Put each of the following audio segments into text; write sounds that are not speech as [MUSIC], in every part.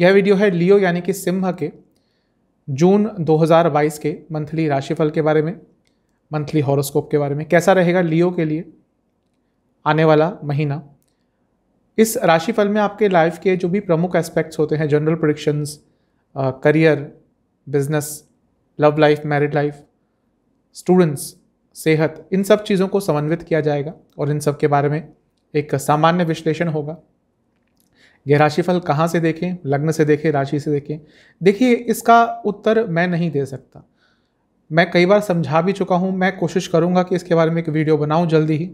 यह वीडियो है लियो यानी कि सिम्ह के जून 2022 के मंथली राशिफल के बारे में मंथली हॉरोस्कोप के बारे में कैसा रहेगा लियो के लिए आने वाला महीना इस राशिफल में आपके लाइफ के जो भी प्रमुख एस्पेक्ट्स होते हैं general predictions career business love life married life students सेहत इन सब चीज़ों को समन्वित किया जाएगा और इन सब के बारे में एक सामान्य विश्लेषण होगा यह राशिफल कहाँ से देखें लग्न से देखें राशि से देखें देखिए इसका उत्तर मैं नहीं दे सकता मैं कई बार समझा भी चुका हूँ मैं कोशिश करूँगा कि इसके बारे में एक वीडियो बनाऊँ जल्दी ही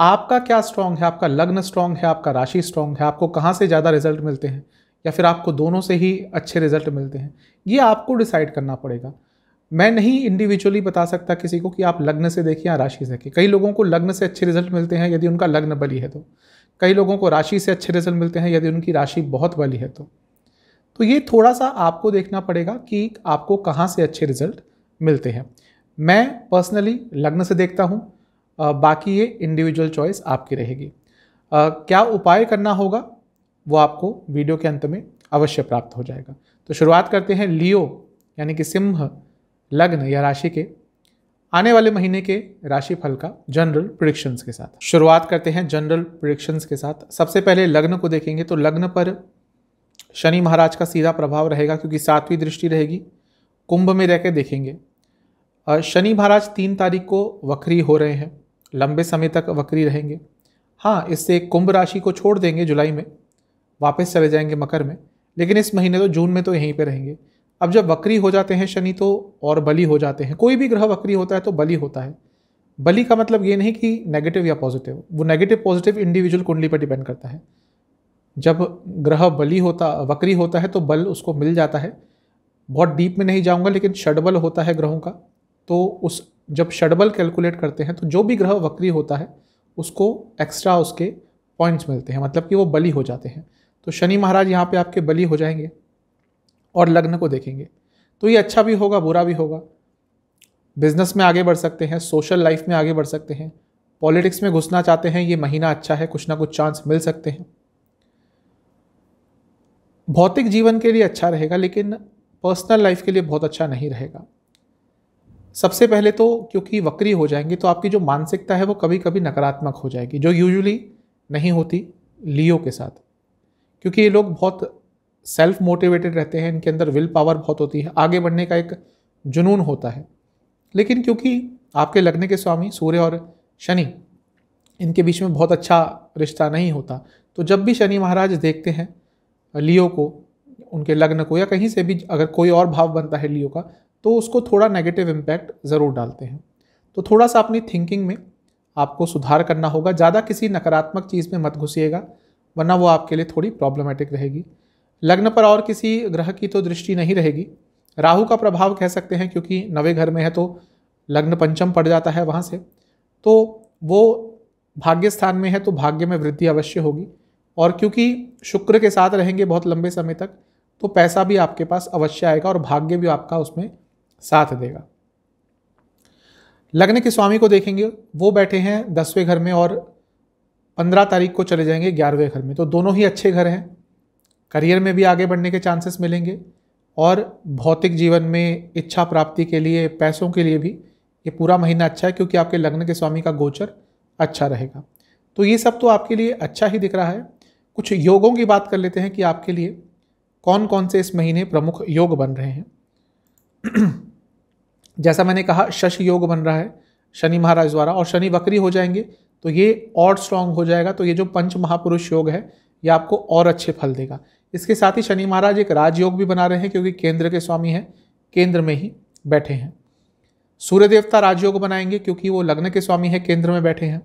आपका क्या स्ट्रांग है आपका लग्न स्ट्रांग है आपका राशि स्ट्रांग है आपको कहाँ से ज़्यादा रिजल्ट मिलते हैं या फिर आपको दोनों से ही अच्छे रिजल्ट मिलते हैं ये आपको डिसाइड करना पड़ेगा मैं नहीं इंडिविजुअली बता सकता किसी को कि आप लग्न से देखें या राशि से देखें कई लोगों को लग्न से अच्छे रिजल्ट मिलते हैं यदि उनका लग्न बली है तो कई लोगों को राशि से अच्छे रिजल्ट मिलते हैं यदि उनकी राशि बहुत वाली है तो तो ये थोड़ा सा आपको देखना पड़ेगा कि आपको कहाँ से अच्छे रिजल्ट मिलते हैं मैं पर्सनली लग्न से देखता हूँ बाकी ये इंडिविजुअल चॉइस आपकी रहेगी क्या उपाय करना होगा वो आपको वीडियो के अंत में अवश्य प्राप्त हो जाएगा तो शुरुआत करते हैं लियो यानी कि सिंह लग्न या राशि के आने वाले महीने के राशिफल का जनरल प्रिडिक्शंस के साथ शुरुआत करते हैं जनरल प्रिडिक्शंस के साथ सबसे पहले लग्न को देखेंगे तो लग्न पर शनि महाराज का सीधा प्रभाव रहेगा क्योंकि सातवीं दृष्टि रहेगी कुंभ में रह के देखेंगे शनि महाराज तीन तारीख को वक्री हो रहे हैं लंबे समय तक वक्री रहेंगे हाँ इससे कुंभ राशि को छोड़ देंगे जुलाई में वापस चले जाएंगे मकर में लेकिन इस महीने तो जून में तो यहीं पर रहेंगे अब जब वक्री हो जाते हैं शनि तो और बली हो जाते हैं कोई भी ग्रह वक्री होता है तो बली होता है बली का मतलब ये नहीं कि नेगेटिव या पॉजिटिव वो नेगेटिव पॉजिटिव इंडिविजुअल कुंडली पर डिपेंड करता है जब ग्रह बली होता वक्री होता है तो बल उसको मिल जाता है बहुत डीप में नहीं जाऊंगा लेकिन षडबल होता है ग्रहों का तो उस जब षडबल कैलकुलेट करते हैं तो जो भी ग्रह वक्री होता है उसको एक्स्ट्रा उसके पॉइंट्स मिलते हैं मतलब कि वो बली हो जाते हैं तो शनि महाराज यहाँ पे आपके बली हो जाएंगे और लग्न को देखेंगे तो ये अच्छा भी होगा बुरा भी होगा बिजनेस में आगे बढ़ सकते हैं सोशल लाइफ में आगे बढ़ सकते हैं पॉलिटिक्स में घुसना चाहते हैं ये महीना अच्छा है कुछ ना कुछ चांस मिल सकते हैं भौतिक जीवन के लिए अच्छा रहेगा लेकिन पर्सनल लाइफ के लिए बहुत अच्छा नहीं रहेगा सबसे पहले तो क्योंकि वक्री हो जाएंगे तो आपकी जो मानसिकता है वो कभी कभी नकारात्मक हो जाएगी जो यूजुअली नहीं होती लियो के साथ क्योंकि ये लोग बहुत सेल्फ मोटिवेटेड रहते हैं इनके अंदर विल पावर बहुत होती है आगे बढ़ने का एक जुनून होता है लेकिन क्योंकि आपके लगने के स्वामी सूर्य और शनि इनके बीच में बहुत अच्छा रिश्ता नहीं होता तो जब भी शनि महाराज देखते हैं लियो को उनके लग्न को या कहीं से भी अगर कोई और भाव बनता है लियो का तो उसको थोड़ा नेगेटिव इम्पैक्ट ज़रूर डालते हैं तो थोड़ा सा अपनी थिंकिंग में आपको सुधार करना होगा ज़्यादा किसी नकारात्मक चीज़ में मत घुसिएगा वरना वो आपके लिए थोड़ी प्रॉब्लमेटिक रहेगी लग्न पर और किसी ग्रह की तो दृष्टि नहीं रहेगी राहु का प्रभाव कह सकते हैं क्योंकि नवे घर में है तो लग्न पंचम पड़ जाता है वहाँ से तो वो भाग्य स्थान में है तो भाग्य में वृद्धि अवश्य होगी और क्योंकि शुक्र के साथ रहेंगे बहुत लंबे समय तक तो पैसा भी आपके पास अवश्य आएगा और भाग्य भी आपका उसमें साथ देगा लग्न के स्वामी को देखेंगे वो बैठे हैं दसवें घर में और पंद्रह तारीख को चले जाएंगे ग्यारहवें घर में तो दोनों ही अच्छे घर हैं करियर में भी आगे बढ़ने के चांसेस मिलेंगे और भौतिक जीवन में इच्छा प्राप्ति के लिए पैसों के लिए भी ये पूरा महीना अच्छा है क्योंकि आपके लग्न के स्वामी का गोचर अच्छा रहेगा तो ये सब तो आपके लिए अच्छा ही दिख रहा है कुछ योगों की बात कर लेते हैं कि आपके लिए कौन कौन से इस महीने प्रमुख योग बन रहे हैं [CLEARS THROAT] जैसा मैंने कहा शश योग बन रहा है शनि महाराज द्वारा और शनि वक्री हो जाएंगे तो ये और स्ट्रांग हो जाएगा तो ये जो पंच महापुरुष योग है ये आपको और अच्छे फल देगा इसके साथ ही शनि महाराज एक राजयोग भी बना रहे हैं क्योंकि केंद्र के स्वामी हैं केंद्र में ही बैठे हैं सूर्य देवता राजयोग बनाएंगे क्योंकि वो लग्न के स्वामी हैं केंद्र में बैठे हैं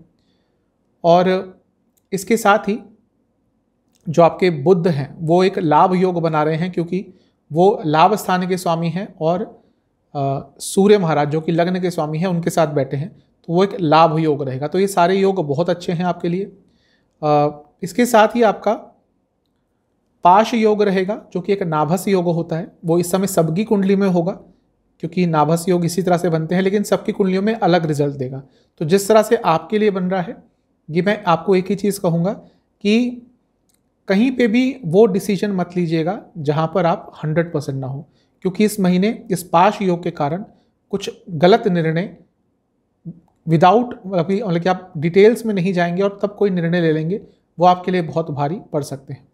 और इसके साथ ही जो आपके बुद्ध हैं वो एक लाभ योग बना रहे हैं क्योंकि वो लाभ स्थान के स्वामी हैं और सूर्य महाराज जो कि लग्न के स्वामी हैं उनके साथ बैठे हैं तो वो एक लाभ योग रहेगा तो ये सारे योग बहुत अच्छे हैं आपके लिए आ, इसके साथ ही आपका पाश योग रहेगा जो कि एक नाभस योग होता है वो इस समय सबकी कुंडली में होगा क्योंकि नाभस योग इसी तरह से बनते हैं लेकिन सबकी कुंडलियों में अलग रिजल्ट देगा तो जिस तरह से आपके लिए बन रहा है ये मैं आपको एक ही चीज़ कहूँगा कि कहीं पे भी वो डिसीजन मत लीजिएगा जहाँ पर आप हंड्रेड परसेंट ना हो क्योंकि इस महीने इस पाश योग के कारण कुछ गलत निर्णय विदाउट अभी मतलब कि आप डिटेल्स में नहीं जाएंगे और तब कोई निर्णय ले लेंगे वो आपके लिए बहुत भारी पड़ सकते हैं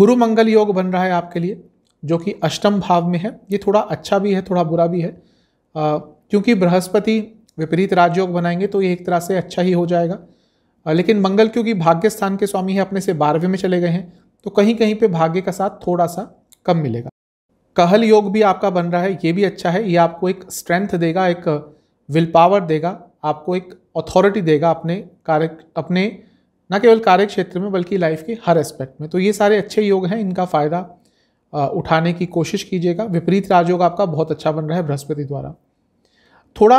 गुरु मंगल योग बन रहा है आपके लिए जो कि अष्टम भाव में है ये थोड़ा अच्छा भी है थोड़ा बुरा भी है क्योंकि बृहस्पति विपरीत राजयोग बनाएंगे तो ये एक तरह से अच्छा ही हो जाएगा लेकिन मंगल क्योंकि भाग्य स्थान के स्वामी है अपने से बारहवें में चले गए हैं तो कहीं कहीं पे भाग्य का साथ थोड़ा सा कम मिलेगा कहल योग भी आपका बन रहा है ये भी अच्छा है ये आपको एक स्ट्रेंथ देगा एक विल पावर देगा आपको एक अथॉरिटी देगा अपने कार्य अपने ना केवल कार्य क्षेत्र में बल्कि लाइफ के हर एस्पेक्ट में तो ये सारे अच्छे योग हैं इनका फ़ायदा उठाने की कोशिश कीजिएगा विपरीत राजयोग आपका बहुत अच्छा बन रहा है बृहस्पति द्वारा थोड़ा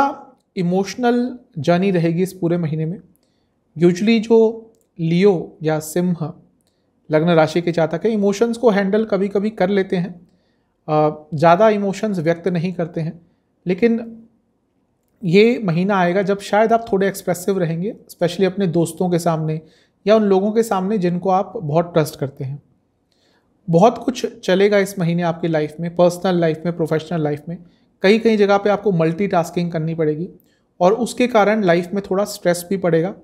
इमोशनल जर्नी रहेगी इस पूरे महीने में यूजली जो लियो या सिंह लग्न राशि के जातक है इमोशंस को हैंडल कभी कभी कर लेते हैं ज़्यादा इमोशंस व्यक्त नहीं करते हैं लेकिन ये महीना आएगा जब शायद आप थोड़े एक्सप्रेसिव रहेंगे स्पेशली अपने दोस्तों के सामने या उन लोगों के सामने जिनको आप बहुत ट्रस्ट करते हैं बहुत कुछ चलेगा इस महीने आपकी लाइफ में पर्सनल लाइफ में प्रोफेशनल लाइफ में कई कई जगह पे आपको मल्टीटास्किंग करनी पड़ेगी और उसके कारण लाइफ में थोड़ा स्ट्रेस भी पड़ेगा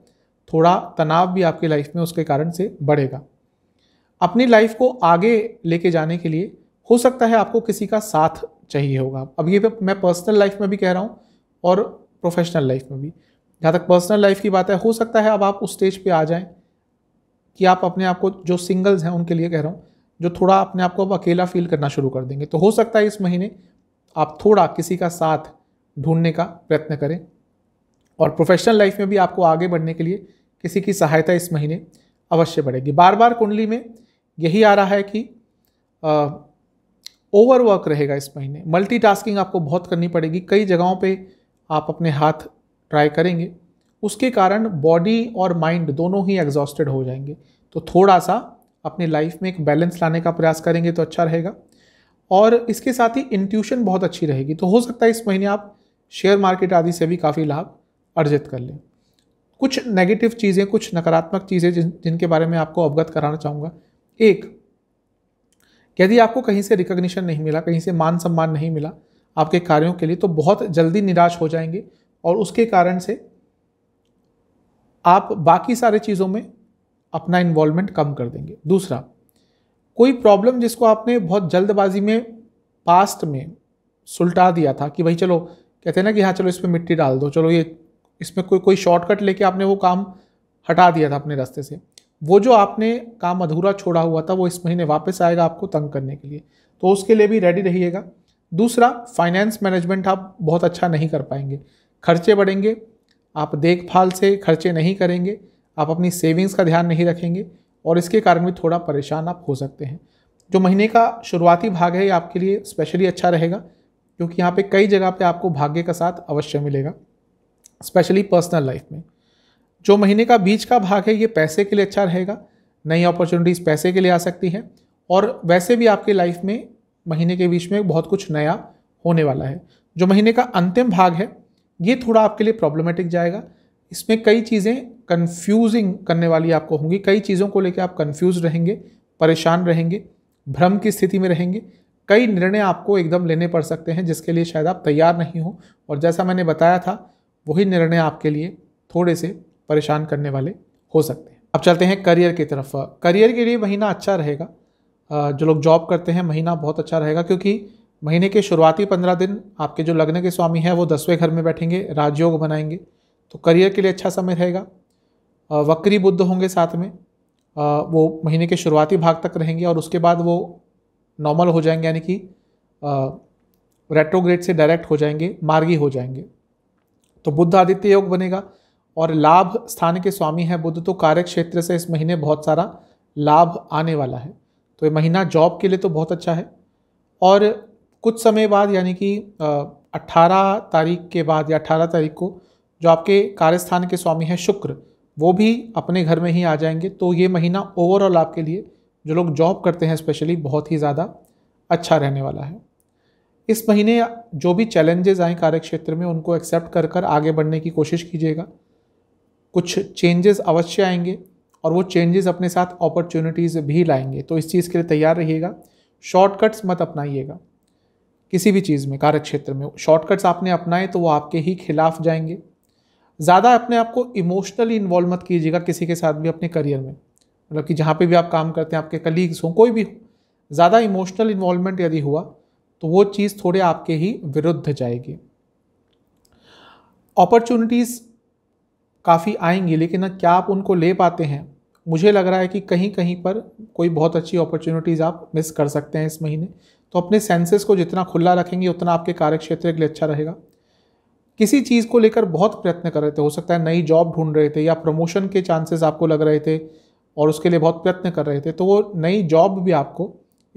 थोड़ा तनाव भी आपकी लाइफ में उसके कारण से बढ़ेगा अपनी लाइफ को आगे लेके जाने के लिए हो सकता है आपको किसी का साथ चाहिए होगा अब ये मैं पर्सनल लाइफ में भी कह रहा हूँ और प्रोफेशनल लाइफ में भी जहाँ तक पर्सनल लाइफ की बात है हो सकता है अब आप उस स्टेज पे आ जाएं कि आप अपने आप को जो सिंगल्स हैं उनके लिए कह रहा हूँ जो थोड़ा अपने आप को अब अकेला फील करना शुरू कर देंगे तो हो सकता है इस महीने आप थोड़ा किसी का साथ ढूंढने का प्रयत्न करें और प्रोफेशनल लाइफ में भी आपको आगे बढ़ने के लिए किसी की सहायता इस महीने अवश्य बढ़ेगी बार बार कुंडली में यही आ रहा है कि ओवरवर्क रहेगा इस महीने मल्टीटास्किंग आपको बहुत करनी पड़ेगी कई जगहों पे आप अपने हाथ ट्राई करेंगे उसके कारण बॉडी और माइंड दोनों ही एग्जॉस्टेड हो जाएंगे तो थोड़ा सा अपनी लाइफ में एक बैलेंस लाने का प्रयास करेंगे तो अच्छा रहेगा और इसके साथ ही इंट्यूशन बहुत अच्छी रहेगी तो हो सकता है इस महीने आप शेयर मार्केट आदि से भी काफ़ी लाभ अर्जित कर लें कुछ नेगेटिव चीज़ें कुछ नकारात्मक चीज़ें जिन जिनके बारे में आपको अवगत कराना चाहूँगा एक यदि आपको कहीं से रिकग्निशन नहीं मिला कहीं से मान सम्मान नहीं मिला आपके कार्यों के लिए तो बहुत जल्दी निराश हो जाएंगे और उसके कारण से आप बाकी सारे चीज़ों में अपना इन्वॉल्वमेंट कम कर देंगे दूसरा कोई प्रॉब्लम जिसको आपने बहुत जल्दबाजी में पास्ट में सुलटा दिया था कि भाई चलो कहते हैं ना कि हाँ चलो इसमें मिट्टी डाल दो चलो ये इसमें कोई कोई शॉर्टकट लेके आपने वो काम हटा दिया था अपने रास्ते से वो जो आपने काम अधूरा छोड़ा हुआ था वो इस महीने वापस आएगा आपको तंग करने के लिए तो उसके लिए भी रेडी रहिएगा दूसरा फाइनेंस मैनेजमेंट आप बहुत अच्छा नहीं कर पाएंगे खर्चे बढ़ेंगे आप देखभाल से खर्चे नहीं करेंगे आप अपनी सेविंग्स का ध्यान नहीं रखेंगे और इसके कारण भी थोड़ा परेशान आप हो सकते हैं जो महीने का शुरुआती भाग है ये आपके लिए स्पेशली अच्छा रहेगा क्योंकि यहाँ पे कई जगह पे आपको भाग्य का साथ अवश्य मिलेगा स्पेशली पर्सनल लाइफ में जो महीने का बीच का भाग है ये पैसे के लिए अच्छा रहेगा नई अपॉर्चुनिटीज़ पैसे के लिए आ सकती हैं और वैसे भी आपकी लाइफ में महीने के बीच में बहुत कुछ नया होने वाला है जो महीने का अंतिम भाग है ये थोड़ा आपके लिए प्रॉब्लमेटिक जाएगा इसमें कई चीज़ें कन्फ्यूजिंग करने वाली आपको होंगी कई चीज़ों को लेकर आप कन्फ्यूज रहेंगे परेशान रहेंगे भ्रम की स्थिति में रहेंगे कई निर्णय आपको एकदम लेने पड़ सकते हैं जिसके लिए शायद आप तैयार नहीं हो और जैसा मैंने बताया था वही निर्णय आपके लिए थोड़े से परेशान करने वाले हो सकते हैं अब चलते हैं करियर की तरफ करियर के लिए महीना अच्छा रहेगा जो लोग जॉब करते हैं महीना बहुत अच्छा रहेगा क्योंकि महीने के शुरुआती पंद्रह दिन आपके जो लगने के स्वामी हैं वो दसवें घर में बैठेंगे राजयोग बनाएंगे तो करियर के लिए अच्छा समय रहेगा वक्री बुद्ध होंगे साथ में वो महीने के शुरुआती भाग तक रहेंगे और उसके बाद वो नॉर्मल हो जाएंगे यानी कि रेट्रोग्रेड से डायरेक्ट हो जाएंगे मार्गी हो जाएंगे तो बुद्ध आदित्य योग बनेगा और लाभ स्थान के स्वामी हैं बुद्ध तो कार्य क्षेत्र से इस महीने बहुत सारा लाभ आने वाला है तो ये महीना जॉब के लिए तो बहुत अच्छा है और कुछ समय बाद यानी कि 18 तारीख के बाद या 18 तारीख को जो आपके कार्यस्थान के स्वामी हैं शुक्र वो भी अपने घर में ही आ जाएंगे तो ये महीना ओवरऑल आपके लिए जो लोग जॉब करते हैं स्पेशली बहुत ही ज़्यादा अच्छा रहने वाला है इस महीने जो भी चैलेंजेस आए कार्य क्षेत्र में उनको एक्सेप्ट कर कर आगे बढ़ने की कोशिश कीजिएगा कुछ चेंजेस अवश्य आएंगे और वो चेंजेस अपने साथ अपॉर्चुनिटीज़ भी लाएंगे तो इस चीज़ के लिए तैयार रहिएगा शॉर्टकट्स मत अपनाइएगा किसी भी चीज़ में कार्य क्षेत्र में शॉर्टकट्स आपने अपनाए तो वो आपके ही खिलाफ जाएंगे ज़्यादा अपने आप को इमोशनली इन्वॉल्व मत कीजिएगा किसी के साथ भी अपने करियर में मतलब कि जहाँ पे भी आप काम करते हैं आपके कलीग्स हों कोई भी हो ज़्यादा इमोशनल इन्वॉल्वमेंट यदि हुआ तो वो चीज़ थोड़े आपके ही विरुद्ध जाएगी अपॉर्चुनिटीज़ काफ़ी आएंगी लेकिन क्या आप उनको ले पाते हैं मुझे लग रहा है कि कहीं कहीं पर कोई बहुत अच्छी अपॉर्चुनिटीज़ आप मिस कर सकते हैं इस महीने तो अपने सेंसेस को जितना खुला रखेंगे उतना आपके कार्य के लिए अच्छा रहेगा किसी चीज़ को लेकर बहुत प्रयत्न कर रहे थे हो सकता है नई जॉब ढूंढ रहे थे या प्रमोशन के चांसेस आपको लग रहे थे और उसके लिए बहुत प्रयत्न कर रहे थे तो वो नई जॉब भी आपको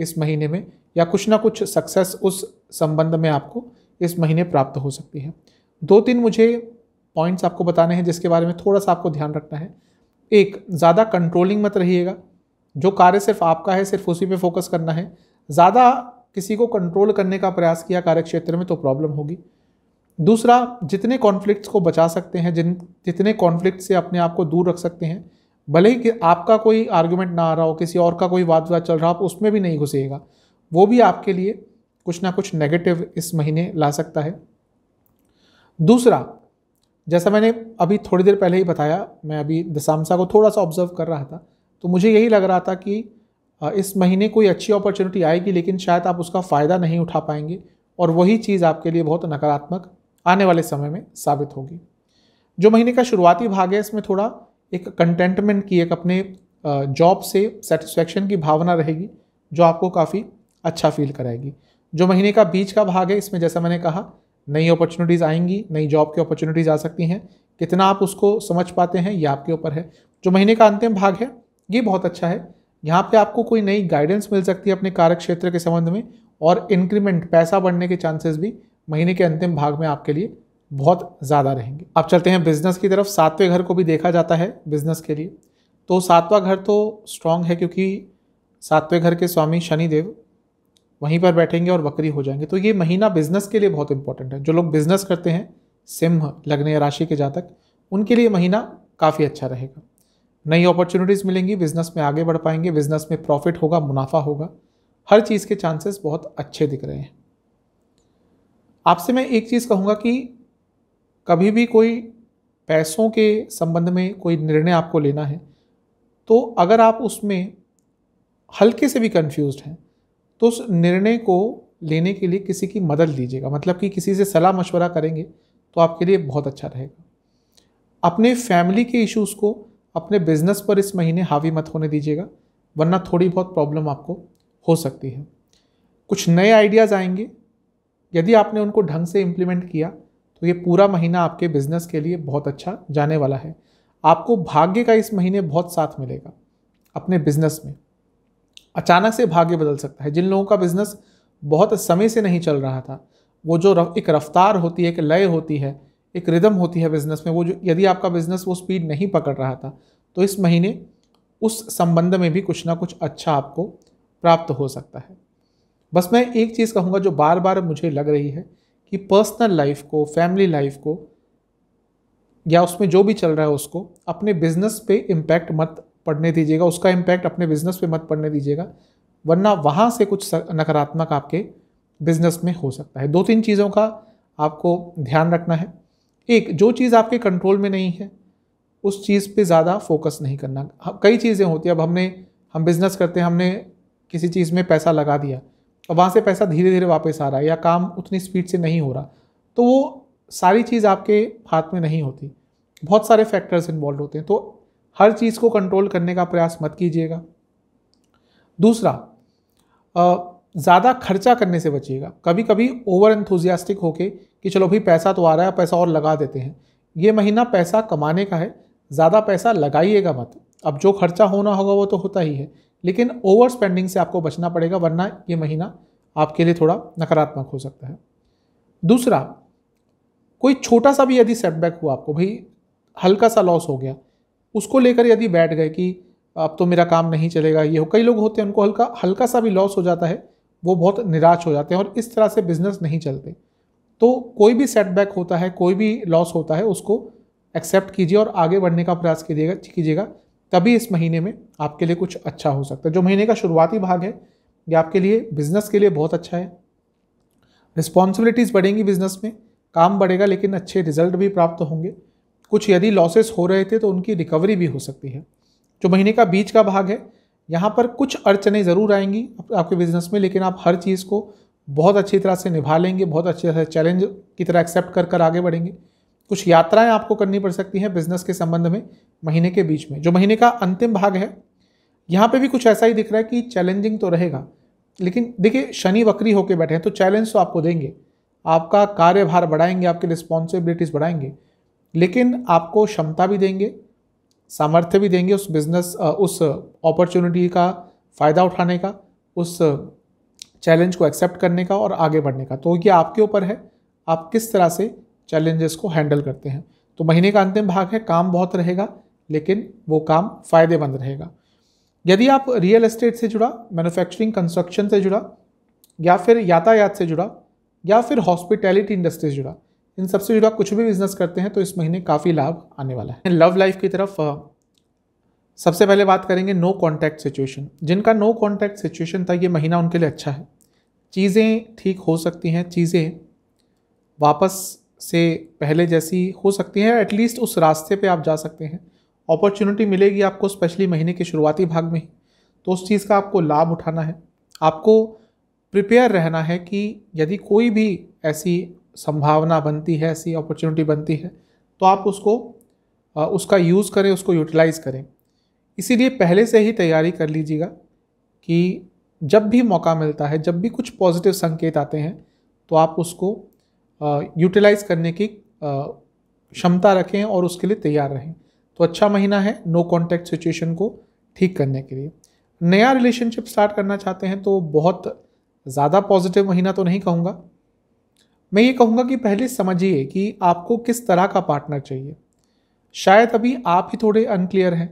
इस महीने में या कुछ ना कुछ सक्सेस उस संबंध में आपको इस महीने प्राप्त हो सकती है दो तीन मुझे पॉइंट्स आपको बताने हैं जिसके बारे में थोड़ा सा आपको ध्यान रखना है एक ज़्यादा कंट्रोलिंग मत रहिएगा जो कार्य सिर्फ आपका है सिर्फ उसी पे फोकस करना है ज़्यादा किसी को कंट्रोल करने का प्रयास किया कार्यक्षेत्र में तो प्रॉब्लम होगी दूसरा जितने कॉन्फ्लिक्ट्स को बचा सकते हैं जिन जितने कॉन्फ्लिक्ट से अपने आप को दूर रख सकते हैं भले ही कि आपका कोई आर्ग्यूमेंट ना आ रहा हो किसी और का कोई वाद विवाद चल रहा हो आप उसमें भी नहीं घुसेगा वो भी आपके लिए कुछ ना कुछ नेगेटिव इस महीने ला सकता है दूसरा जैसा मैंने अभी थोड़ी देर पहले ही बताया मैं अभी दसामसा को थोड़ा सा ऑब्जर्व कर रहा था तो मुझे यही लग रहा था कि इस महीने कोई अच्छी अपॉर्चुनिटी आएगी लेकिन शायद आप उसका फ़ायदा नहीं उठा पाएंगे और वही चीज़ आपके लिए बहुत नकारात्मक आने वाले समय में साबित होगी जो महीने का शुरुआती भाग है इसमें थोड़ा एक कंटेंटमेंट की एक अपने जॉब से सेटिस्फैक्शन की भावना रहेगी जो आपको काफ़ी अच्छा फील कराएगी जो महीने का बीच का भाग है इसमें जैसा मैंने कहा नई अपॉर्चुनिटीज़ आएंगी नई जॉब की अपॉर्चुनिटीज़ आ सकती हैं कितना आप उसको समझ पाते हैं ये आपके ऊपर है जो महीने का अंतिम भाग है ये बहुत अच्छा है यहाँ पे आपको कोई नई गाइडेंस मिल सकती है अपने कार्य क्षेत्र के संबंध में और इंक्रीमेंट पैसा बढ़ने के चांसेस भी महीने के अंतिम भाग में आपके लिए बहुत ज़्यादा रहेंगे अब चलते हैं बिजनेस की तरफ सातवें घर को भी देखा जाता है बिजनेस के लिए तो सातवां घर तो स्ट्रांग है क्योंकि सातवें घर के स्वामी शनिदेव वहीं पर बैठेंगे और बकरी हो जाएंगे तो ये महीना बिजनेस के लिए बहुत इंपॉर्टेंट है जो लोग बिजनेस करते हैं सिंह या राशि के जातक उनके लिए महीना काफ़ी अच्छा रहेगा नई अपॉर्चुनिटीज़ मिलेंगी बिजनेस में आगे बढ़ पाएंगे बिजनेस में प्रॉफिट होगा मुनाफा होगा हर चीज़ के चांसेस बहुत अच्छे दिख रहे हैं आपसे मैं एक चीज़ कहूँगा कि कभी भी कोई पैसों के संबंध में कोई निर्णय आपको लेना है तो अगर आप उसमें हल्के से भी कन्फ्यूज हैं तो उस निर्णय को लेने के लिए किसी की मदद लीजिएगा मतलब कि किसी से सलाह मशवरा करेंगे तो आपके लिए बहुत अच्छा रहेगा अपने फैमिली के इश्यूज़ को अपने बिजनेस पर इस महीने हावी मत होने दीजिएगा वरना थोड़ी बहुत प्रॉब्लम आपको हो सकती है कुछ नए आइडियाज़ आएंगे यदि आपने उनको ढंग से इम्प्लीमेंट किया तो ये पूरा महीना आपके बिजनेस के लिए बहुत अच्छा जाने वाला है आपको भाग्य का इस महीने बहुत साथ मिलेगा अपने बिजनेस में अचानक से भाग्य बदल सकता है जिन लोगों का बिजनेस बहुत समय से नहीं चल रहा था वो जो रफ, एक रफ्तार होती है एक लय होती है एक रिदम होती है बिज़नेस में वो जो यदि आपका बिज़नेस वो स्पीड नहीं पकड़ रहा था तो इस महीने उस संबंध में भी कुछ ना कुछ अच्छा आपको प्राप्त हो सकता है बस मैं एक चीज़ कहूँगा जो बार बार मुझे लग रही है कि पर्सनल लाइफ को फैमिली लाइफ को या उसमें जो भी चल रहा है उसको अपने बिजनेस पे इम्पैक्ट मत पढ़ने दीजिएगा उसका इम्पैक्ट अपने बिजनेस पे मत पढ़ने दीजिएगा वरना वहाँ से कुछ नकारात्मक आपके बिजनेस में हो सकता है दो तीन चीज़ों का आपको ध्यान रखना है एक जो चीज़ आपके कंट्रोल में नहीं है उस चीज़ पे ज़्यादा फोकस नहीं करना कई चीज़ें होती हैं अब हमने हम बिज़नेस करते हैं हमने किसी चीज़ में पैसा लगा दिया और वहाँ से पैसा धीरे धीरे वापस आ रहा है या काम उतनी स्पीड से नहीं हो रहा तो वो सारी चीज़ आपके हाथ में नहीं होती बहुत सारे फैक्टर्स इन्वॉल्व होते हैं तो हर चीज़ को कंट्रोल करने का प्रयास मत कीजिएगा दूसरा ज़्यादा खर्चा करने से बचिएगा कभी कभी ओवर एंथुजियास्टिक होके कि चलो भाई पैसा तो आ रहा है पैसा और लगा देते हैं ये महीना पैसा कमाने का है ज़्यादा पैसा लगाइएगा मत अब जो खर्चा होना होगा वो तो होता ही है लेकिन ओवर स्पेंडिंग से आपको बचना पड़ेगा वरना ये महीना आपके लिए थोड़ा नकारात्मक हो सकता है दूसरा कोई छोटा सा भी यदि सेटबैक हुआ आपको भाई हल्का सा लॉस हो गया उसको लेकर यदि बैठ गए कि अब तो मेरा काम नहीं चलेगा ये हो कई लोग होते हैं उनको हल्का हल्का सा भी लॉस हो जाता है वो बहुत निराश हो जाते हैं और इस तरह से बिजनेस नहीं चलते तो कोई भी सेटबैक होता है कोई भी लॉस होता है उसको एक्सेप्ट कीजिए और आगे बढ़ने का प्रयास कीजिएगा कीजिएगा तभी इस महीने में आपके लिए कुछ अच्छा हो सकता है जो महीने का शुरुआती भाग है ये आपके लिए बिजनेस के लिए बहुत अच्छा है रिस्पॉन्सिबिलिटीज़ बढ़ेंगी बिजनेस में काम बढ़ेगा लेकिन अच्छे रिजल्ट भी प्राप्त होंगे कुछ यदि लॉसेस हो रहे थे तो उनकी रिकवरी भी हो सकती है जो महीने का बीच का भाग है यहाँ पर कुछ अड़चने ज़रूर आएंगी आपके बिजनेस में लेकिन आप हर चीज़ को बहुत अच्छी तरह से निभा लेंगे बहुत अच्छे से चैलेंज की तरह एक्सेप्ट कर कर आगे बढ़ेंगे कुछ यात्राएं आपको करनी पड़ सकती हैं बिजनेस के संबंध में महीने के बीच में जो महीने का अंतिम भाग है यहाँ पे भी कुछ ऐसा ही दिख रहा है कि चैलेंजिंग तो रहेगा लेकिन देखिए शनि वक्री होकर बैठे हैं तो चैलेंज तो आपको देंगे आपका कार्यभार बढ़ाएंगे आपकी रिस्पॉन्सिबिलिटीज़ बढ़ाएंगे लेकिन आपको क्षमता भी देंगे सामर्थ्य भी देंगे उस बिज़नेस उस अपॉर्चुनिटी का फ़ायदा उठाने का उस चैलेंज को एक्सेप्ट करने का और आगे बढ़ने का तो ये आपके ऊपर है आप किस तरह से चैलेंजेस को हैंडल करते हैं तो महीने का अंतिम भाग है काम बहुत रहेगा लेकिन वो काम फ़ायदेमंद रहेगा यदि आप रियल एस्टेट से जुड़ा मैन्युफैक्चरिंग कंस्ट्रक्शन से जुड़ा या फिर यातायात से जुड़ा या फिर हॉस्पिटैलिटी इंडस्ट्री से जुड़ा इन सबसे जुड़ा कुछ भी बिजनेस करते हैं तो इस महीने काफ़ी लाभ आने वाला है लव लाइफ की तरफ सबसे पहले बात करेंगे नो कॉन्टैक्ट सिचुएशन जिनका नो कॉन्टैक्ट सिचुएशन था ये महीना उनके लिए अच्छा है चीज़ें ठीक हो सकती हैं चीज़ें वापस से पहले जैसी हो सकती हैं एटलीस्ट उस रास्ते पे आप जा सकते हैं अपॉर्चुनिटी मिलेगी आपको स्पेशली महीने के शुरुआती भाग में तो उस चीज़ का आपको लाभ उठाना है आपको प्रिपेयर रहना है कि यदि कोई भी ऐसी संभावना बनती है ऐसी अपॉर्चुनिटी बनती है तो आप उसको उसका यूज़ करें उसको यूटिलाइज़ करें इसीलिए पहले से ही तैयारी कर लीजिएगा कि जब भी मौका मिलता है जब भी कुछ पॉजिटिव संकेत आते हैं तो आप उसको यूटिलाइज़ करने की क्षमता रखें और उसके लिए तैयार रहें तो अच्छा महीना है नो कॉन्टैक्ट सिचुएशन को ठीक करने के लिए नया रिलेशनशिप स्टार्ट करना चाहते हैं तो बहुत ज़्यादा पॉजिटिव महीना तो नहीं कहूँगा मैं ये कहूँगा कि पहले समझिए कि आपको किस तरह का पार्टनर चाहिए शायद अभी आप ही थोड़े अनक्लियर हैं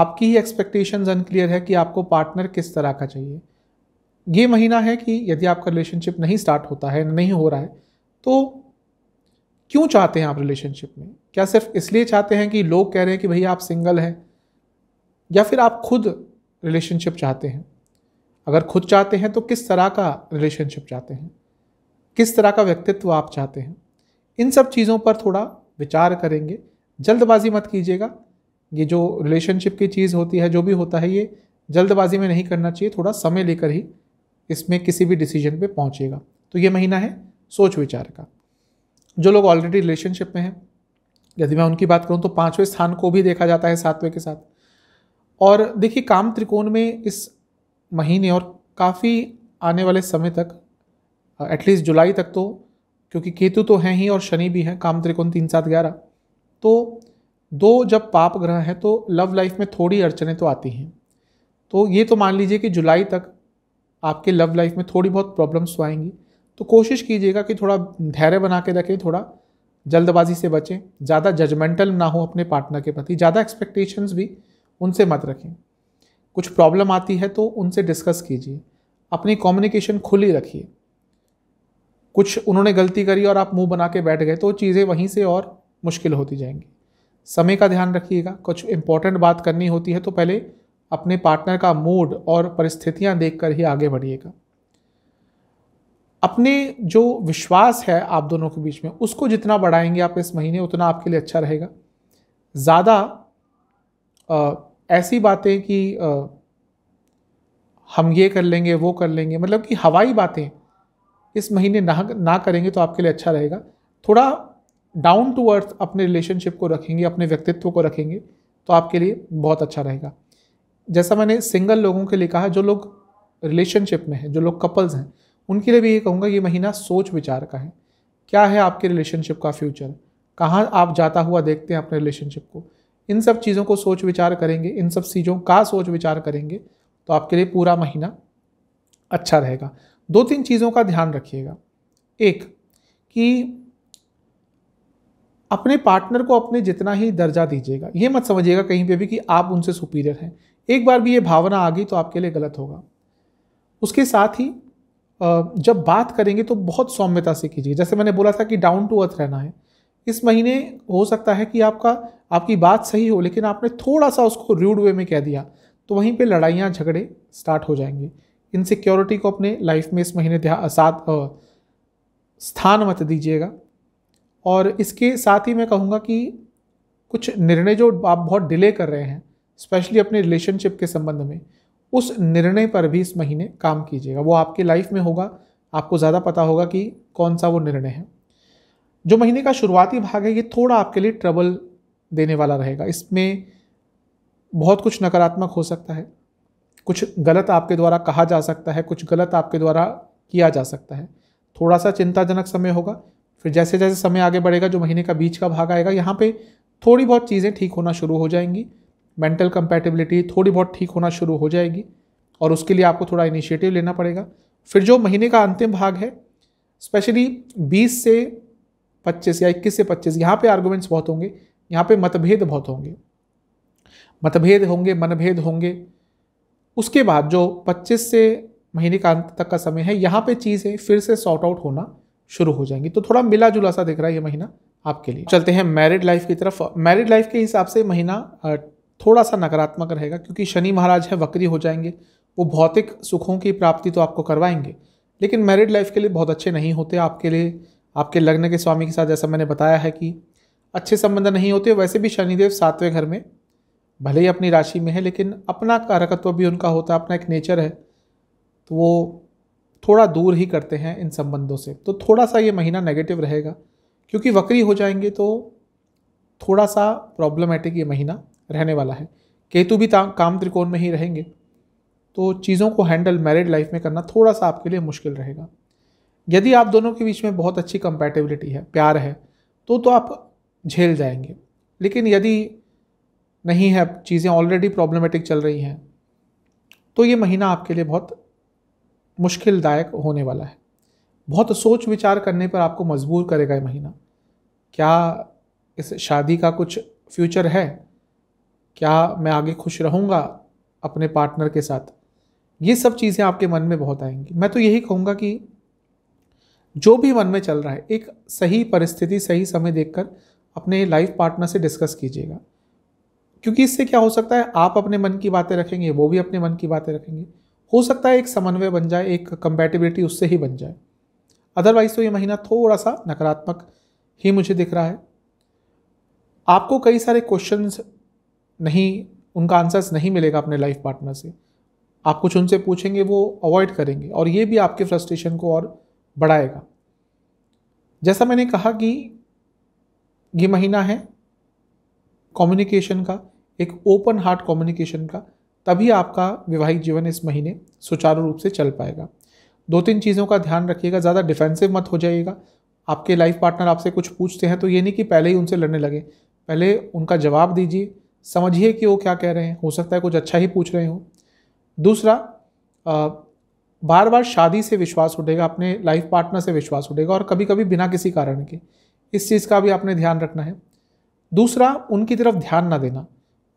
आपकी ही एक्सपेक्टेशंस अनक्लियर है कि आपको पार्टनर किस तरह का चाहिए ये महीना है कि यदि आपका रिलेशनशिप नहीं स्टार्ट होता है नहीं हो रहा है तो क्यों चाहते हैं आप रिलेशनशिप में क्या सिर्फ इसलिए चाहते हैं कि लोग कह रहे हैं कि भैया आप सिंगल हैं या फिर आप खुद रिलेशनशिप चाहते हैं अगर खुद चाहते हैं तो किस तरह का रिलेशनशिप चाहते हैं किस तरह का व्यक्तित्व आप चाहते हैं इन सब चीज़ों पर थोड़ा विचार करेंगे जल्दबाजी मत कीजिएगा ये जो रिलेशनशिप की चीज़ होती है जो भी होता है ये जल्दबाजी में नहीं करना चाहिए थोड़ा समय लेकर ही इसमें किसी भी डिसीजन पे पहुँचेगा तो ये महीना है सोच विचार का जो लोग ऑलरेडी रिलेशनशिप में हैं यदि मैं उनकी बात करूँ तो पाँचवें स्थान को भी देखा जाता है सातवें के साथ और देखिए काम त्रिकोण में इस महीने और काफ़ी आने वाले समय तक एटलीस्ट जुलाई तक तो क्योंकि केतु तो हैं ही और शनि भी हैं काम त्रिकोण तीन सात ग्यारह तो दो जब पाप ग्रह हैं तो लव लाइफ में थोड़ी अड़चने तो आती हैं तो ये तो मान लीजिए कि जुलाई तक आपके लव लाइफ में थोड़ी बहुत प्रॉब्लम्स तो आएंगी तो कोशिश कीजिएगा कि थोड़ा धैर्य बना के रखें थोड़ा जल्दबाजी से बचें ज़्यादा जजमेंटल ना हो अपने पार्टनर के प्रति ज़्यादा एक्सपेक्टेशंस भी उनसे मत रखें कुछ प्रॉब्लम आती है तो उनसे डिस्कस कीजिए अपनी कम्युनिकेशन खुली रखिए कुछ उन्होंने गलती करी और आप मुंह बना के बैठ गए तो चीज़ें वहीं से और मुश्किल होती जाएंगी समय का ध्यान रखिएगा कुछ इंपॉर्टेंट बात करनी होती है तो पहले अपने पार्टनर का मूड और परिस्थितियाँ देख ही आगे बढ़िएगा अपने जो विश्वास है आप दोनों के बीच में उसको जितना बढ़ाएंगे आप इस महीने उतना आपके लिए अच्छा रहेगा ज़्यादा ऐसी बातें कि आ, हम ये कर लेंगे वो कर लेंगे मतलब कि हवाई बातें इस महीने ना ना करेंगे तो आपके लिए अच्छा रहेगा थोड़ा डाउन टू अर्थ अपने रिलेशनशिप को रखेंगे अपने व्यक्तित्व को रखेंगे तो आपके लिए बहुत अच्छा रहेगा जैसा मैंने सिंगल लोगों के लिए कहा जो लोग रिलेशनशिप में हैं जो लोग कपल्स हैं उनके लिए भी ये कहूँगा ये महीना सोच विचार का है क्या है आपके रिलेशनशिप का फ्यूचर कहाँ आप जाता हुआ देखते हैं अपने रिलेशनशिप को इन सब चीज़ों को सोच विचार करेंगे इन सब चीज़ों का सोच विचार करेंगे तो आपके लिए पूरा महीना अच्छा रहेगा दो तीन चीज़ों का ध्यान रखिएगा एक कि अपने पार्टनर को अपने जितना ही दर्जा दीजिएगा ये मत समझिएगा कहीं पे भी कि आप उनसे सुपीरियर हैं एक बार भी ये भावना आ गई तो आपके लिए गलत होगा उसके साथ ही जब बात करेंगे तो बहुत सौम्यता से कीजिए जैसे मैंने बोला था कि डाउन टू अर्थ रहना है इस महीने हो सकता है कि आपका आपकी बात सही हो लेकिन आपने थोड़ा सा उसको र्यूड वे में कह दिया तो वहीं पे लड़ाइयाँ झगड़े स्टार्ट हो जाएंगे इनसिक्योरिटी को अपने लाइफ में इस महीने साथ स्थान मत दीजिएगा और इसके साथ ही मैं कहूँगा कि कुछ निर्णय जो आप बहुत डिले कर रहे हैं स्पेशली अपने रिलेशनशिप के संबंध में उस निर्णय पर भी इस महीने काम कीजिएगा वो आपके लाइफ में होगा आपको ज़्यादा पता होगा कि कौन सा वो निर्णय है जो महीने का शुरुआती भाग है ये थोड़ा आपके लिए ट्रबल देने वाला रहेगा इसमें बहुत कुछ नकारात्मक हो सकता है कुछ गलत आपके द्वारा कहा जा सकता है कुछ गलत आपके द्वारा किया जा सकता है थोड़ा सा चिंताजनक समय होगा फिर जैसे जैसे समय आगे बढ़ेगा जो महीने का बीच का भाग आएगा यहाँ पर थोड़ी बहुत चीज़ें ठीक होना शुरू हो जाएंगी मेंटल कंपैटिबिलिटी थोड़ी बहुत ठीक होना शुरू हो जाएगी और उसके लिए आपको थोड़ा इनिशिएटिव लेना पड़ेगा फिर जो महीने का अंतिम भाग है स्पेशली 20 से 25 या 21 से 25 यहाँ पे आर्गुमेंट्स बहुत होंगे यहाँ पे मतभेद बहुत होंगे मतभेद होंगे मनभेद होंगे उसके बाद जो 25 से महीने का अंत तक का समय है यहाँ पे चीज़ें फिर से सॉर्ट आउट होना शुरू हो जाएंगी तो थोड़ा मिला जुला सा दिख रहा है ये महीना आपके लिए चलते हैं मैरिड लाइफ की तरफ मैरिड लाइफ के हिसाब से महीना थोड़ा सा नकारात्मक रहेगा क्योंकि शनि महाराज है वक्री हो जाएंगे वो भौतिक सुखों की प्राप्ति तो आपको करवाएंगे लेकिन मैरिड लाइफ के लिए बहुत अच्छे नहीं होते आपके लिए आपके लग्न के स्वामी के साथ जैसा मैंने बताया है कि अच्छे संबंध नहीं होते वैसे भी शनिदेव सातवें घर में भले ही अपनी राशि में है लेकिन अपना कारकत्व भी उनका होता है अपना एक नेचर है तो वो थोड़ा दूर ही करते हैं इन संबंधों से तो थोड़ा सा ये महीना नेगेटिव रहेगा क्योंकि वक्री हो जाएंगे तो थोड़ा सा प्रॉब्लमेटिक ये महीना रहने वाला है केतु भी काम त्रिकोण में ही रहेंगे तो चीज़ों को हैंडल मैरिड लाइफ में करना थोड़ा सा आपके लिए मुश्किल रहेगा यदि आप दोनों के बीच में बहुत अच्छी कंपैटिबिलिटी है प्यार है तो तो आप झेल जाएंगे लेकिन यदि नहीं है चीज़ें ऑलरेडी प्रॉब्लमेटिक चल रही हैं तो ये महीना आपके लिए बहुत मुश्किलदायक होने वाला है बहुत सोच विचार करने पर आपको मजबूर करेगा ये महीना क्या इस शादी का कुछ फ्यूचर है क्या मैं आगे खुश रहूँगा अपने पार्टनर के साथ ये सब चीज़ें आपके मन में बहुत आएंगी मैं तो यही कहूँगा कि जो भी मन में चल रहा है एक सही परिस्थिति सही समय देखकर अपने लाइफ पार्टनर से डिस्कस कीजिएगा क्योंकि इससे क्या हो सकता है आप अपने मन की बातें रखेंगे वो भी अपने मन की बातें रखेंगे हो सकता है एक समन्वय बन जाए एक कंपेटिबिलिटी उससे ही बन जाए अदरवाइज तो ये महीना थोड़ा सा नकारात्मक ही मुझे दिख रहा है आपको कई सारे क्वेश्चन नहीं उनका आंसर्स नहीं मिलेगा अपने लाइफ पार्टनर से आप कुछ उनसे पूछेंगे वो अवॉइड करेंगे और ये भी आपके फ्रस्ट्रेशन को और बढ़ाएगा जैसा मैंने कहा कि ये महीना है कम्युनिकेशन का एक ओपन हार्ट कम्युनिकेशन का तभी आपका वैवाहिक जीवन इस महीने सुचारू रूप से चल पाएगा दो तीन चीज़ों का ध्यान रखिएगा ज़्यादा डिफेंसिव मत हो जाइएगा आपके लाइफ पार्टनर आपसे कुछ पूछते हैं तो ये नहीं कि पहले ही उनसे लड़ने लगे पहले उनका जवाब दीजिए समझिए कि वो क्या कह रहे हैं हो सकता है कुछ अच्छा ही पूछ रहे हो दूसरा आ, बार बार शादी से विश्वास उठेगा अपने लाइफ पार्टनर से विश्वास उठेगा और कभी कभी बिना किसी कारण के इस चीज़ का भी आपने ध्यान रखना है दूसरा उनकी तरफ ध्यान ना देना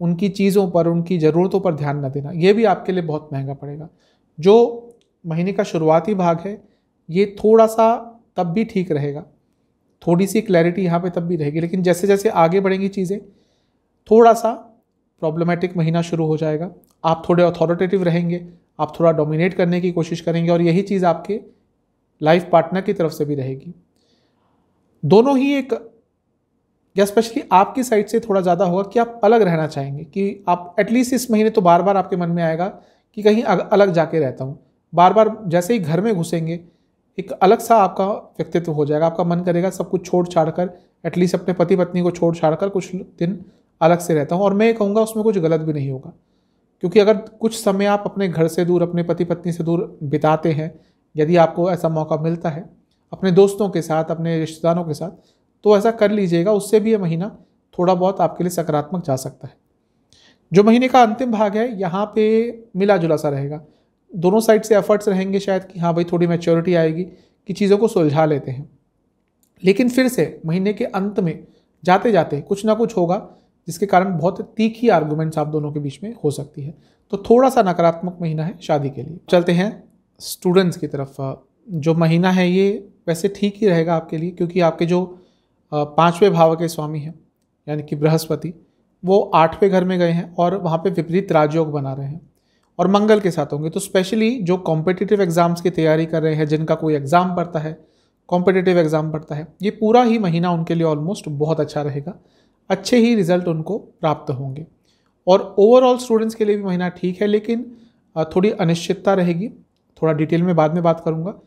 उनकी चीज़ों पर उनकी ज़रूरतों पर ध्यान न देना ये भी आपके लिए बहुत महंगा पड़ेगा जो महीने का शुरुआती भाग है ये थोड़ा सा तब भी ठीक रहेगा थोड़ी सी क्लैरिटी यहाँ पे तब भी रहेगी लेकिन जैसे जैसे आगे बढ़ेंगी चीज़ें थोड़ा सा प्रॉब्लमेटिक महीना शुरू हो जाएगा आप थोड़े अथॉरिटेटिव रहेंगे आप थोड़ा डोमिनेट करने की कोशिश करेंगे और यही चीज़ आपके लाइफ पार्टनर की तरफ से भी रहेगी दोनों ही एक या स्पेशली आपकी साइड से थोड़ा ज़्यादा होगा कि आप अलग रहना चाहेंगे कि आप एटलीस्ट इस महीने तो बार बार आपके मन में आएगा कि कहीं अलग जाके रहता हूँ बार बार जैसे ही घर में घुसेंगे एक अलग सा आपका व्यक्तित्व हो जाएगा आपका मन करेगा सब कुछ छोड़ छाड़ कर एटलीस्ट अपने पति पत्नी को छोड़ छाड़ कर कुछ दिन अलग से रहता हूँ और मैं ये कहूँगा उसमें कुछ गलत भी नहीं होगा क्योंकि अगर कुछ समय आप अपने घर से दूर अपने पति पत्नी से दूर बिताते हैं यदि आपको ऐसा मौका मिलता है अपने दोस्तों के साथ अपने रिश्तेदारों के साथ तो ऐसा कर लीजिएगा उससे भी ये महीना थोड़ा बहुत आपके लिए सकारात्मक जा सकता है जो महीने का अंतिम भाग है यहाँ पे मिला जुला सा रहेगा दोनों साइड से एफर्ट्स रहेंगे शायद कि हाँ भाई थोड़ी मेच्योरिटी आएगी कि चीज़ों को सुलझा लेते हैं लेकिन फिर से महीने के अंत में जाते जाते कुछ ना कुछ होगा जिसके कारण बहुत तीखी आर्गूमेंट्स आप दोनों के बीच में हो सकती है तो थोड़ा सा नकारात्मक महीना है शादी के लिए चलते हैं स्टूडेंट्स की तरफ जो महीना है ये वैसे ठीक ही रहेगा आपके लिए क्योंकि आपके जो पाँचवें भाव के स्वामी हैं यानी कि बृहस्पति वो आठवें घर में गए हैं और वहाँ पे विपरीत राजयोग बना रहे हैं और मंगल के साथ होंगे तो स्पेशली जो कॉम्पिटिटिव एग्ज़ाम्स की तैयारी कर रहे हैं जिनका कोई एग्ज़ाम पड़ता है कॉम्पिटिटिव एग्ज़ाम पड़ता है ये पूरा ही महीना उनके लिए ऑलमोस्ट बहुत अच्छा रहेगा अच्छे ही रिजल्ट उनको प्राप्त होंगे और ओवरऑल स्टूडेंट्स के लिए भी महीना ठीक है लेकिन थोड़ी अनिश्चितता रहेगी थोड़ा डिटेल में बाद में बात करूँगा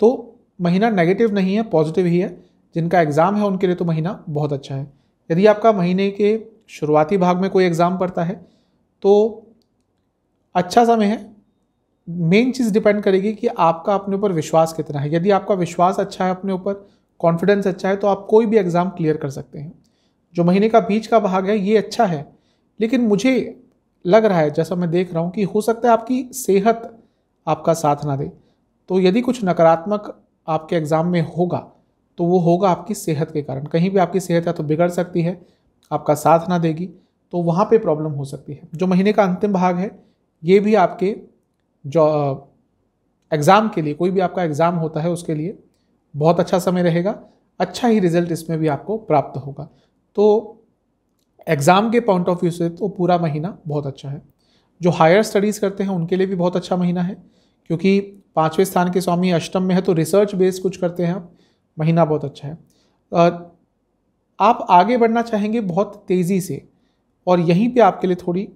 तो महीना नेगेटिव नहीं है पॉजिटिव ही है जिनका एग्ज़ाम है उनके लिए तो महीना बहुत अच्छा है यदि आपका महीने के शुरुआती भाग में कोई एग्ज़ाम पड़ता है तो अच्छा समय है मेन चीज़ डिपेंड करेगी कि आपका अपने ऊपर विश्वास कितना है यदि आपका विश्वास अच्छा है अपने ऊपर कॉन्फिडेंस अच्छा है तो आप कोई भी एग्ज़ाम क्लियर कर सकते हैं जो महीने का बीच का भाग है ये अच्छा है लेकिन मुझे लग रहा है जैसा मैं देख रहा हूँ कि हो सकता है आपकी सेहत आपका साथ ना दे तो यदि कुछ नकारात्मक आपके एग्ज़ाम में होगा तो वो होगा आपकी सेहत के कारण कहीं भी आपकी सेहत या तो बिगड़ सकती है आपका साथ ना देगी तो वहाँ पे प्रॉब्लम हो सकती है जो महीने का अंतिम भाग है ये भी आपके जो एग्ज़ाम के लिए कोई भी आपका एग्ज़ाम होता है उसके लिए बहुत अच्छा समय रहेगा अच्छा ही रिजल्ट इसमें भी आपको प्राप्त होगा तो एग्ज़ाम के पॉइंट ऑफ व्यू से तो पूरा महीना बहुत अच्छा है जो हायर स्टडीज़ करते हैं उनके लिए भी बहुत अच्छा महीना है क्योंकि पाँचवें स्थान के स्वामी अष्टम में है तो रिसर्च बेस कुछ करते हैं आप महीना बहुत अच्छा है आप आगे बढ़ना चाहेंगे बहुत तेज़ी से और यहीं पे आपके लिए थोड़ी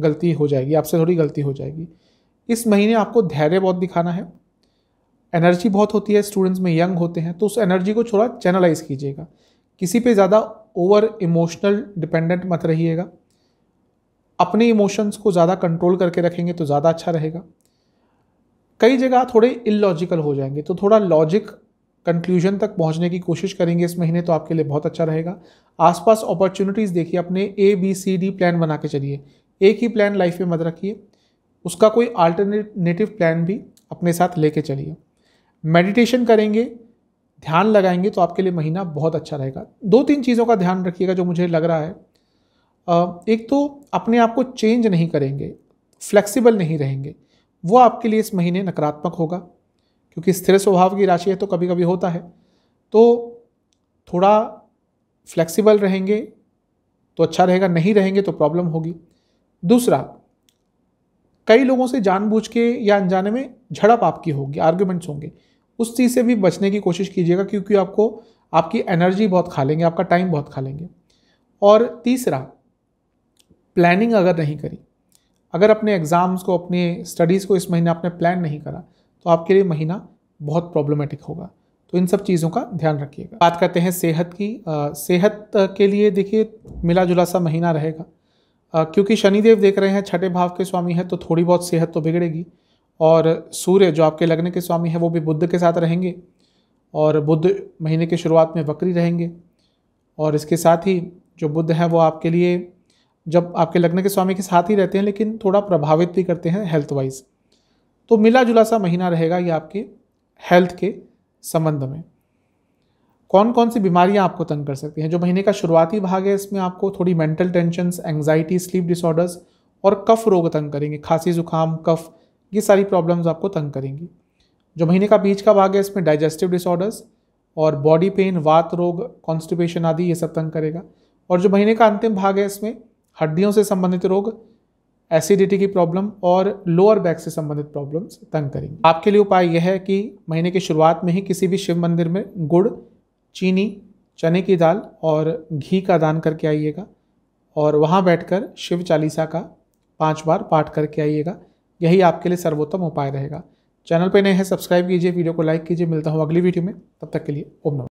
गलती हो जाएगी आपसे थोड़ी गलती हो जाएगी इस महीने आपको धैर्य बहुत दिखाना है एनर्जी बहुत होती है स्टूडेंट्स में यंग होते हैं तो उस एनर्जी को थोड़ा चैनलाइज कीजिएगा किसी पे ज़्यादा ओवर इमोशनल डिपेंडेंट मत रहिएगा अपने इमोशंस को ज़्यादा कंट्रोल करके रखेंगे तो ज़्यादा अच्छा रहेगा कई जगह थोड़े इलॉजिकल हो जाएंगे तो थोड़ा लॉजिक कंक्लूजन तक पहुंचने की कोशिश करेंगे इस महीने तो आपके लिए बहुत अच्छा रहेगा आसपास अपॉर्चुनिटीज़ देखिए अपने A B C D plan बना के चलिए एक ही प्लान लाइफ में मत रखिए उसका कोई अल्टरनेटिव प्लान भी अपने साथ लेके चलिए मेडिटेशन करेंगे ध्यान लगाएंगे तो आपके लिए महीना बहुत अच्छा रहेगा दो तीन चीज़ों का ध्यान रखिएगा जो मुझे लग रहा है एक तो अपने आप को चेंज नहीं करेंगे फ्लेक्सिबल नहीं रहेंगे वो आपके लिए इस महीने नकारात्मक होगा क्योंकि स्थिर स्वभाव की राशि है तो कभी कभी होता है तो थोड़ा फ्लेक्सिबल रहेंगे तो अच्छा रहेगा नहीं रहेंगे तो प्रॉब्लम होगी दूसरा कई लोगों से जानबूझ के या अनजाने में झड़प आपकी होगी आर्ग्यूमेंट्स होंगे उस चीज़ से भी बचने की कोशिश कीजिएगा क्योंकि आपको आपकी एनर्जी बहुत खा लेंगे आपका टाइम बहुत खा लेंगे और तीसरा प्लानिंग अगर नहीं करी अगर अपने एग्ज़ाम्स को अपने स्टडीज़ को इस महीने आपने प्लान नहीं करा तो आपके लिए महीना बहुत प्रॉब्लमेटिक होगा तो इन सब चीज़ों का ध्यान रखिएगा बात करते हैं सेहत की आ, सेहत के लिए देखिए मिला जुला सा महीना रहेगा आ, क्योंकि शनिदेव देख रहे हैं छठे भाव के स्वामी हैं तो थोड़ी बहुत सेहत तो बिगड़ेगी और सूर्य जो आपके लगने के स्वामी हैं वो भी बुद्ध के साथ रहेंगे और बुद्ध महीने के शुरुआत में वक्री रहेंगे और इसके साथ ही जो बुद्ध हैं वो आपके लिए जब आपके लगने के स्वामी के साथ ही रहते हैं लेकिन थोड़ा प्रभावित भी करते हैं हेल्थ वाइज तो मिला जुला सा महीना रहेगा ये आपके हेल्थ के संबंध में कौन कौन सी बीमारियां आपको तंग कर सकती हैं जो महीने का शुरुआती भाग है इसमें आपको थोड़ी mental tension anxiety sleep disorders और कफ रोग तंग करेंगे खांसी जुकाम कफ ये सारी प्रॉब्लम्स आपको तंग करेंगी जो महीने का बीच का भाग है इसमें डाइजेस्टिव डिसऑर्डर्स और बॉडी पेन वात रोग कॉन्स्टिपेशन आदि ये सब तंग करेगा और जो महीने का अंतिम भाग है इसमें हड्डियों से संबंधित रोग एसिडिटी की प्रॉब्लम और लोअर बैक से संबंधित प्रॉब्लम्स तंग करेंगे आपके लिए उपाय यह है कि महीने की शुरुआत में ही किसी भी शिव मंदिर में गुड़ चीनी चने की दाल और घी का दान करके आइएगा और वहाँ बैठकर शिव चालीसा का पाँच बार पाठ करके आइएगा यही आपके लिए सर्वोत्तम उपाय रहेगा चैनल पर नए हैं सब्सक्राइब कीजिए वीडियो को लाइक कीजिए मिलता हूँ अगली वीडियो में तब तक के लिए ओम नमस्कार